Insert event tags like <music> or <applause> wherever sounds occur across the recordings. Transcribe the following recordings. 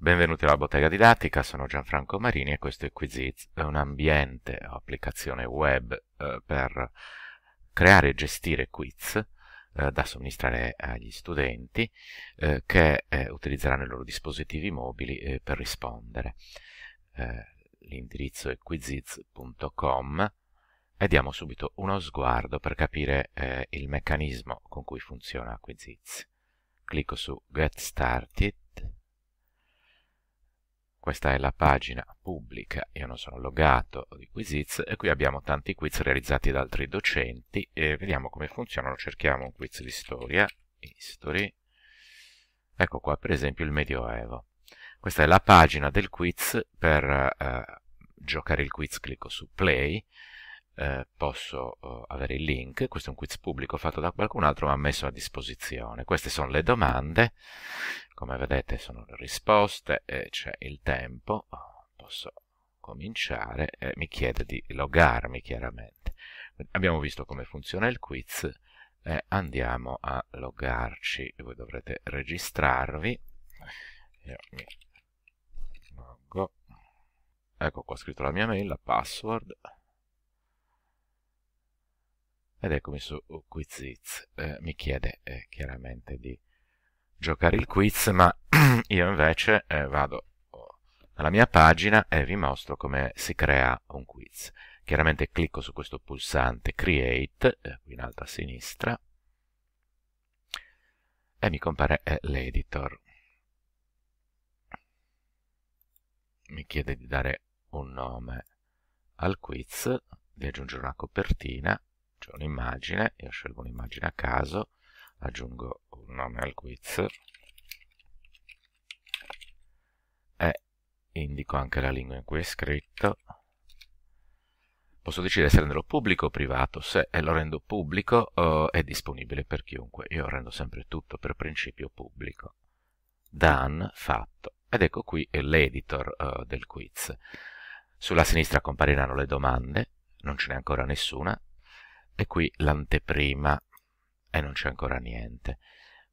Benvenuti alla bottega didattica, sono Gianfranco Marini e questo è Quiziz, un ambiente o applicazione web eh, per creare e gestire quiz eh, da somministrare agli studenti eh, che eh, utilizzeranno i loro dispositivi mobili eh, per rispondere. Eh, l'indirizzo è quiziz.com e diamo subito uno sguardo per capire il meccanismo con cui funziona Quiziz. Clicco su Get Started questa è la pagina pubblica, io non sono logato di Quiziz e qui abbiamo tanti quiz realizzati da altri docenti e vediamo come funzionano, cerchiamo un quiz di storia, history, ecco qua per esempio il Medioevo. Questa è la pagina del quiz per eh, giocare il quiz, clicco su play eh, posso eh, avere il link, questo è un quiz pubblico fatto da qualcun altro ma messo a disposizione. Queste sono le domande, come vedete sono le risposte, eh, c'è il tempo, posso cominciare, mi chiede di logarmi chiaramente. Abbiamo visto come funziona il quiz, andiamo a logarci, voi dovrete registrarvi. Io mi logo. Ecco qua ho scritto la mia mail, la password ed eccomi su Quiziz. Eh, mi chiede eh, chiaramente di giocare il quiz, ma <clears throat> io invece eh, vado oh, alla mia pagina e vi mostro come si crea un quiz. Chiaramente clicco su questo pulsante Create, eh, qui in alto a sinistra, e mi compare eh, l'editor. Mi chiede di dare un nome al quiz, di aggiungere una copertina, c'è un'immagine, io scelgo un'immagine a caso, aggiungo un nome al quiz e indico anche la lingua in cui è scritto. Posso decidere se renderlo pubblico o privato, se eh, lo rendo pubblico oh, è disponibile per chiunque, io rendo sempre tutto per principio pubblico. Done, fatto. Ed ecco qui l'editor oh, del quiz. Sulla sinistra compariranno le domande, non ce n'è ancora nessuna, e qui l'anteprima e non c'è ancora niente.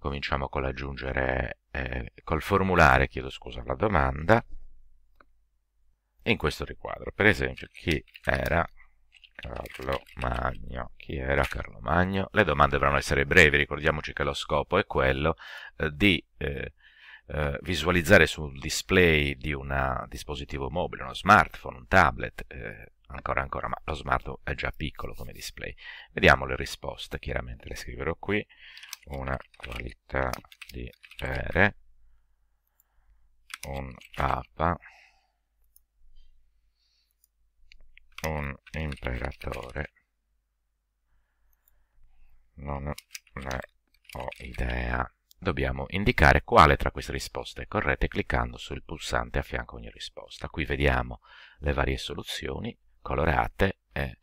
Cominciamo con l'aggiungere, eh, col formulare, chiedo scusa, la domanda in questo riquadro. Per esempio, chi era Carlo Magno. Chi era Carlo Magno? Le domande dovranno essere brevi, ricordiamoci che lo scopo è quello eh, di eh, eh visualizzare sul display di un dispositivo mobile, uno smartphone, un tablet, eh, ancora ancora, ma lo smartphone è già piccolo come display. Vediamo le risposte, chiaramente le scriverò qui, una qualità di pere, un papa, un imperatore, non ne ho idea. Dobbiamo indicare quale tra queste risposte è corretta cliccando sul pulsante a fianco a ogni risposta. Qui vediamo le varie soluzioni, colorate, eh,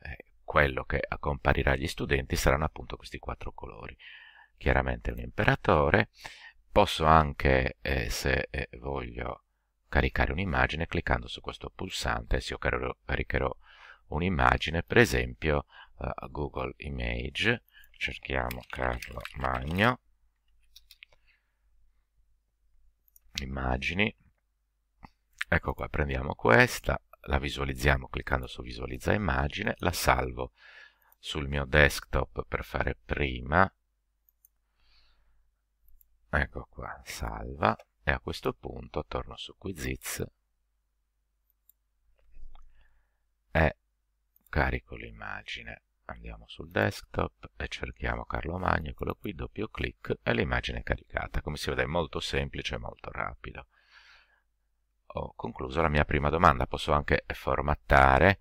eh, quello che comparirà agli studenti saranno appunto questi quattro colori. Chiaramente un imperatore, posso anche, eh, se eh, voglio caricare un'immagine, cliccando su questo pulsante, se io caricherò, caricherò un'immagine, per esempio eh, Google Image, cerchiamo Carlo Magno, immagini, ecco qua, prendiamo questa, la visualizziamo cliccando su visualizza immagine, la salvo sul mio desktop per fare prima, ecco qua, salva, e a questo punto torno su Quiziz e carico l'immagine. Andiamo sul desktop e cerchiamo Carlo Magno, eccolo qui, doppio clic e l'immagine è caricata. Come si vede è molto semplice e molto rapido ho concluso la mia prima domanda. Posso anche formattare,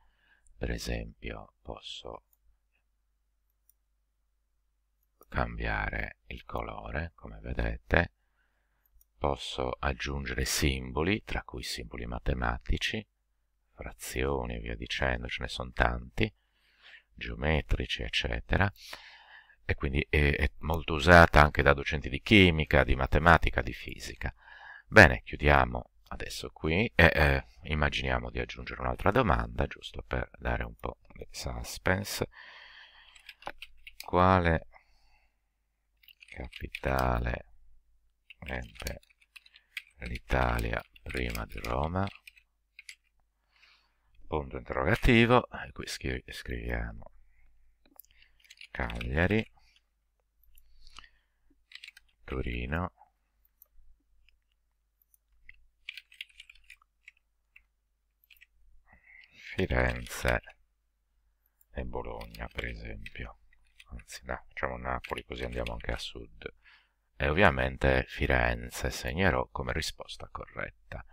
per esempio, posso cambiare il colore, come vedete, posso aggiungere simboli, tra cui simboli matematici, frazioni e via dicendo, ce ne sono tanti, geometrici, eccetera, e quindi è, è, molto usata anche da docenti di chimica, di matematica, di fisica. Bene, chiudiamo adesso qui e eh, eh, immaginiamo di aggiungere un'altra domanda, giusto per dare un po' di suspense. Quale capitale ebbe l'Italia prima di Roma? Punto interrogativo, e qui scri scriviamo Cagliari, Torino, Firenze e Bologna per esempio anzi no, facciamo Napoli così andiamo anche a sud e ovviamente Firenze segnerò come risposta corretta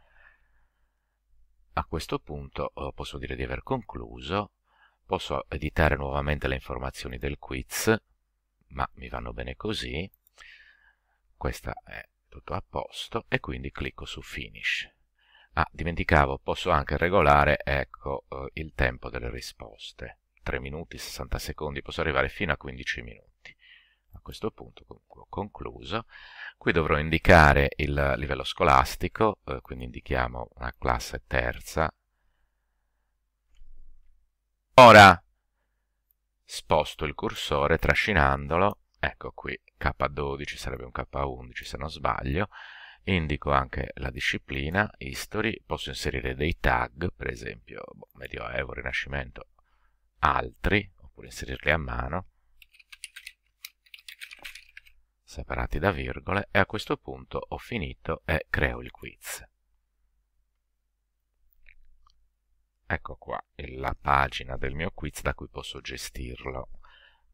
a questo punto eh, posso dire di aver concluso posso editare nuovamente le informazioni del quiz ma mi vanno bene così questa è tutto a posto e quindi clicco su finish Ah, dimenticavo, posso anche regolare, ecco, eh, il tempo delle risposte. 3 minuti 60 secondi, posso arrivare fino a 15 minuti. A questo punto ho concluso. Qui dovrò indicare il livello scolastico, eh, quindi indichiamo una classe terza. Ora sposto il cursore trascinandolo, ecco qui K12 sarebbe un K11 se non sbaglio, indico anche la disciplina, history, posso inserire dei tag, per esempio boh, medioevo, rinascimento, altri, oppure inserirli a mano, separati da virgole, e a questo punto ho finito e creo il quiz. Ecco qua la pagina del mio quiz da cui posso gestirlo.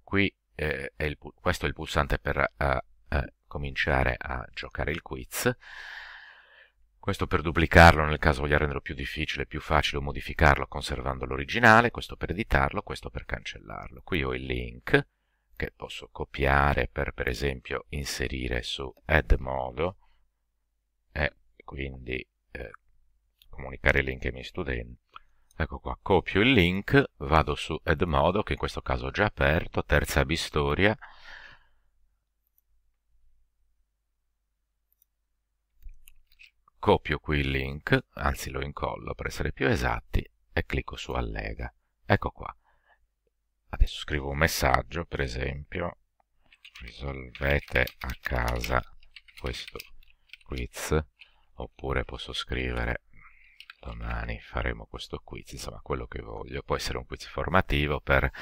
Qui, eh, è il, questo è il pulsante per eh, eh, cominciare a giocare il quiz. Questo per duplicarlo nel caso voglia renderlo più difficile, più facile o modificarlo conservando l'originale, questo per editarlo, questo per cancellarlo. Qui ho il link che posso copiare per per esempio inserire su add e quindi eh, comunicare il link ai miei studenti. Ecco qua, copio il link, vado su add che in questo caso ho già aperto, terza bistoria, storia Copio qui il link, anzi lo incollo per essere più esatti, e clicco su Allega. Ecco qua. Adesso scrivo un messaggio, per esempio, risolvete a casa questo quiz, oppure posso scrivere domani faremo questo quiz, insomma quello che voglio, può essere un quiz formativo per eh,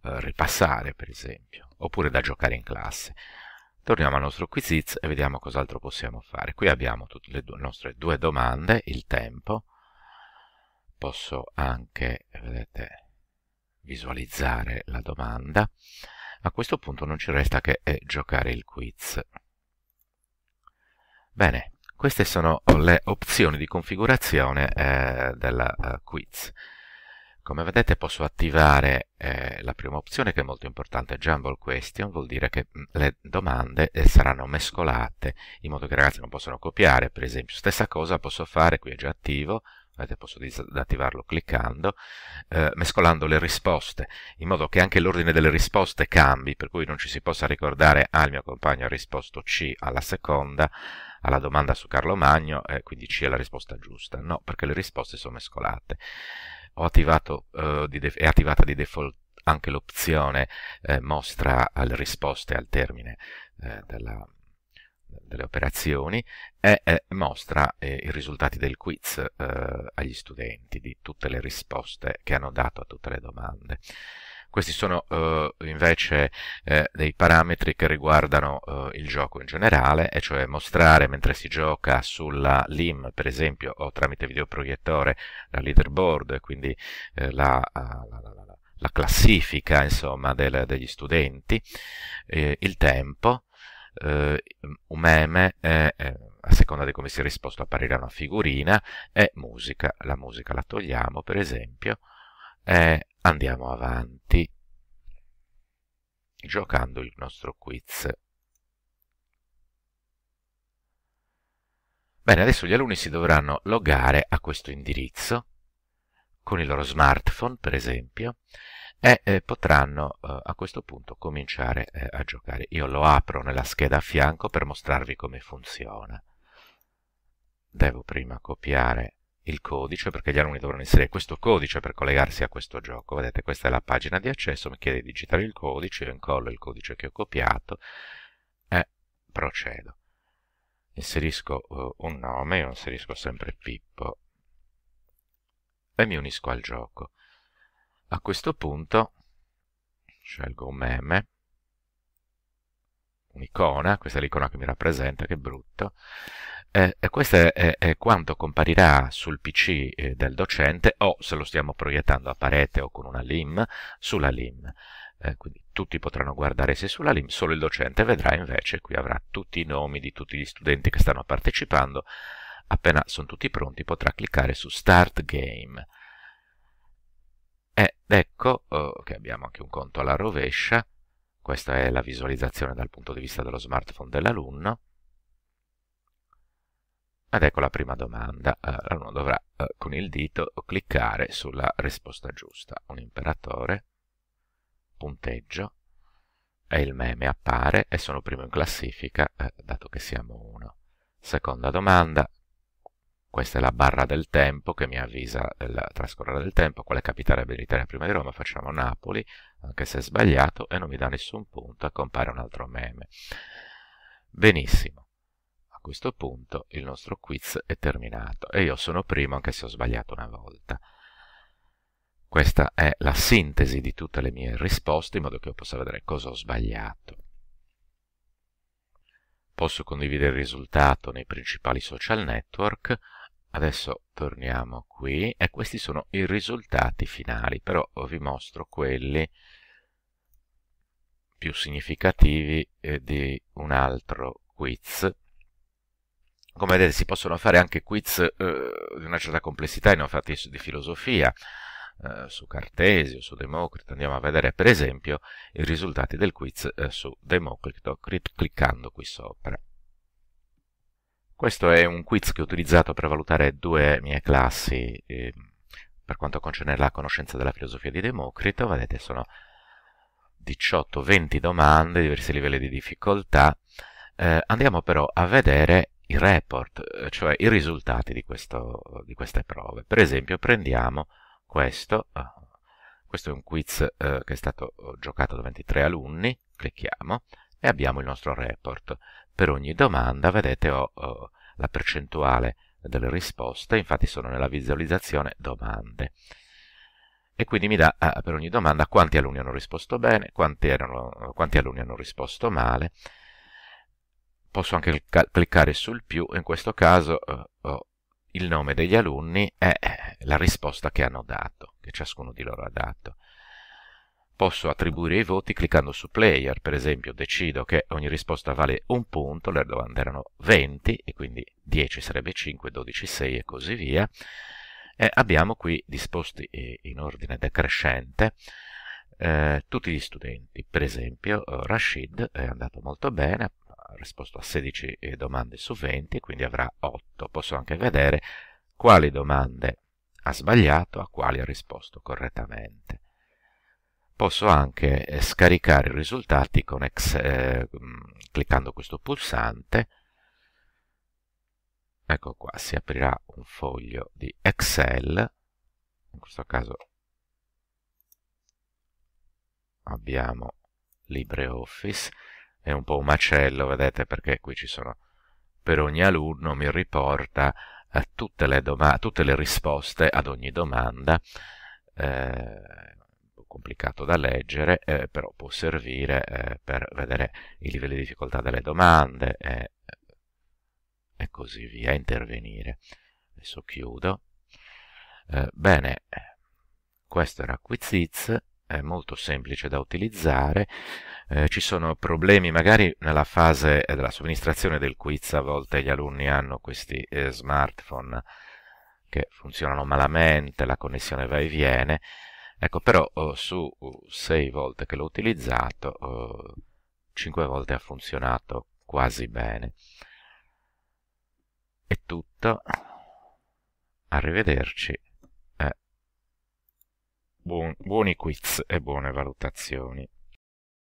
ripassare per esempio, oppure da giocare in classe. Torniamo al nostro quiz e vediamo cos'altro possiamo fare. Qui abbiamo tutte le, due, nostre due domande, il tempo. Posso anche, vedete, visualizzare la domanda. A questo punto non ci resta che eh, giocare il quiz. Bene, queste sono le opzioni di configurazione eh, del eh, quiz. Come vedete posso attivare eh, la prima opzione che è molto importante, Jumble Question, vuol dire che mm, le domande eh, saranno mescolate in modo che i ragazzi non possano copiare, per esempio. Stessa cosa posso fare, qui è già attivo, vedete posso disattivarlo cliccando, eh, mescolando le risposte, in modo che anche l'ordine delle risposte cambi, per cui non ci si possa ricordare, ah il mio compagno ha risposto C alla seconda, alla domanda su Carlo Magno, eh, quindi C è la risposta giusta. No, perché le risposte sono mescolate attivato, eh, di è attivata di default anche l'opzione eh, mostra le risposte al termine eh, della, delle operazioni e eh, mostra eh, i risultati del quiz eh, agli studenti di tutte le risposte che hanno dato a tutte le domande. Questi sono eh, invece eh, dei parametri che riguardano eh, il gioco in generale, e cioè mostrare mentre si gioca sulla LIM, per esempio, o tramite videoproiettore, la leaderboard, quindi eh, la, la, la, la, classifica insomma, del, degli studenti, il tempo, eh, un meme, eh, a seconda di come si è risposto apparirà una figurina, e musica. La musica la togliamo, per esempio, e andiamo avanti giocando il nostro quiz. Bene, adesso gli alunni si dovranno logare a questo indirizzo con il loro smartphone, per esempio, e eh, potranno eh, a questo punto cominciare eh, a giocare. Io lo apro nella scheda a fianco per mostrarvi come funziona. Devo prima copiare il codice, perché gli alunni dovranno inserire questo codice per collegarsi a questo gioco. Vedete, questa è la pagina di accesso, mi chiede di digitare il codice, io incollo il codice che ho copiato e procedo. Inserisco uh, un nome, io inserisco sempre Pippo e mi unisco al gioco. A questo punto scelgo un meme un'icona, questa è l'icona che mi rappresenta, che brutto, eh, questo è, è, quanto comparirà sul PC eh, del docente o se lo stiamo proiettando a parete o con una LIM, sulla LIM. Eh, quindi tutti potranno guardare se sulla LIM, solo il docente vedrà invece, qui avrà tutti i nomi di tutti gli studenti che stanno partecipando, appena sono tutti pronti potrà cliccare su Start Game. Ed ecco oh, che abbiamo anche un conto alla rovescia, questa è la visualizzazione dal punto di vista dello smartphone dell'alunno. Ed ecco la prima domanda. Eh, l'alunno dovrà eh, con il dito cliccare sulla risposta giusta. Un imperatore, punteggio, e il meme appare e sono primo in classifica, eh, dato che siamo uno. Seconda domanda, questa è la barra del tempo che mi avvisa del eh, trascorrere del tempo, quale capitale dell'Italia prima di Roma, facciamo Napoli, anche se è sbagliato, e non mi dà nessun punto, e compare un altro meme. Benissimo, a questo punto il nostro quiz è terminato e io sono primo anche se ho sbagliato una volta. Questa è la sintesi di tutte le mie risposte in modo che io possa vedere cosa ho sbagliato. Posso condividere il risultato nei principali social network, Adesso torniamo qui e questi sono i risultati finali, però vi mostro quelli più significativi eh, di un altro quiz. Come vedete si possono fare anche quiz eh, di una certa complessità, ne ho fatti di filosofia, eh, su Cartesio, su Democrito, andiamo a vedere per esempio i risultati del quiz eh, su Democrito cliccando qui sopra. Questo è un quiz che ho utilizzato per valutare due mie classi eh, per quanto concerne la conoscenza della filosofia di Democrito, vedete sono 18-20 domande, diversi livelli di difficoltà, eh, andiamo però a vedere i report, eh, cioè i risultati di, questo, di queste prove. Per esempio prendiamo questo, ah, questo è un quiz eh, che è stato giocato da 23 alunni, clicchiamo, e abbiamo il nostro report. Per ogni domanda, vedete, ho, ho la percentuale delle risposte, infatti sono nella visualizzazione domande. E quindi mi dà eh, per ogni domanda quanti alunni hanno risposto bene, quanti, erano, quanti alunni hanno risposto male. Posso anche cliccare sul più, in questo caso eh, oh, il nome degli alunni è eh, la risposta che hanno dato, che ciascuno di loro ha dato posso attribuire i voti cliccando su player, per esempio decido che ogni risposta vale un punto, le domande erano 20 e quindi 10 sarebbe 5, 12 6 e così via. E abbiamo qui disposti eh, in ordine decrescente eh, tutti gli studenti, per esempio eh, Rashid è andato molto bene, ha risposto a 16 eh, domande su 20, quindi avrà 8. Posso anche vedere quali domande ha sbagliato, a quali ha risposto correttamente posso anche eh, scaricare i risultati con ex, eh, mm, cliccando questo pulsante ecco qua si aprirà un foglio di Excel in questo caso abbiamo LibreOffice è un po' un macello vedete perché qui ci sono per ogni alunno mi riporta eh, tutte, le tutte, le risposte ad ogni domanda eh, complicato da leggere, eh, però può servire eh, per vedere i livelli di difficoltà delle domande e, e così via, intervenire. Adesso chiudo. Eh, bene, questo era Quizizz, è molto semplice da utilizzare, eh, ci sono problemi magari nella fase della somministrazione del quiz, a volte gli alunni hanno questi eh, smartphone che funzionano malamente, la connessione va e viene, Ecco, però oh, su 6 volte che l'ho utilizzato, oh, 5 volte ha funzionato quasi bene. È tutto. Arrivederci. Eh. buoni quiz e buone valutazioni.